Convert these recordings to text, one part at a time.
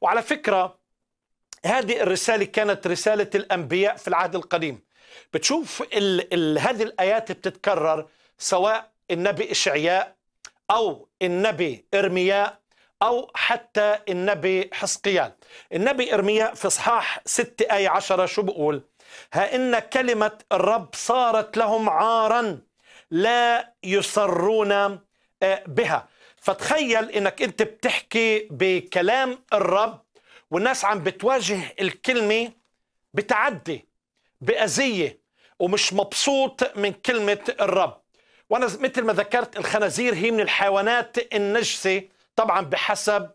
وعلى فكرة هذه الرسالة كانت رسالة الأنبياء في العهد القديم بتشوف الـ الـ هذه الآيات بتتكرر سواء النبي إشعياء أو النبي إرمياء أو حتى النبي حسقيال النبي إرمياء في صحاح 6 آية 10 شو بقول ها إن كلمة الرب صارت لهم عارا لا يسرون آه، بها فتخيل انك انت بتحكي بكلام الرب والناس عم بتواجه الكلمه بتعدي باذيه ومش مبسوط من كلمه الرب وانا مثل ما ذكرت الخنازير هي من الحيوانات النجسه طبعا بحسب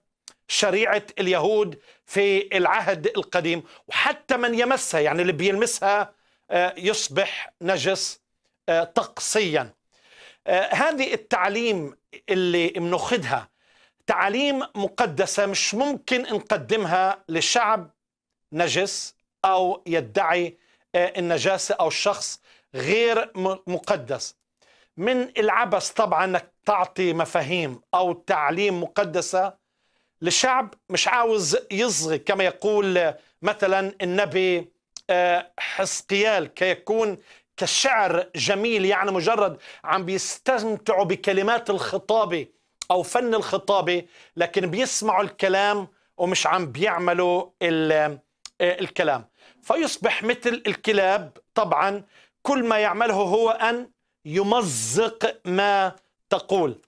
شريعه اليهود في العهد القديم وحتى من يمسها يعني اللي بيلمسها آه، يصبح نجس تقصيا آه، آه، هذه التعليم اللي بناخذها تعاليم مقدسة مش ممكن نقدمها لشعب نجس أو يدعي آه، النجاسة أو شخص غير مقدس من العبث طبعا أنك تعطي مفاهيم أو تعليم مقدسة لشعب مش عاوز يصغي كما يقول مثلا النبي آه، حسقيال كيكون كشعر جميل يعني مجرد عم بيستمتعوا بكلمات الخطابة أو فن الخطابة لكن بيسمعوا الكلام ومش عم بيعملوا آه، الكلام فيصبح مثل الكلاب طبعا كل ما يعمله هو أن يمزق ما تقول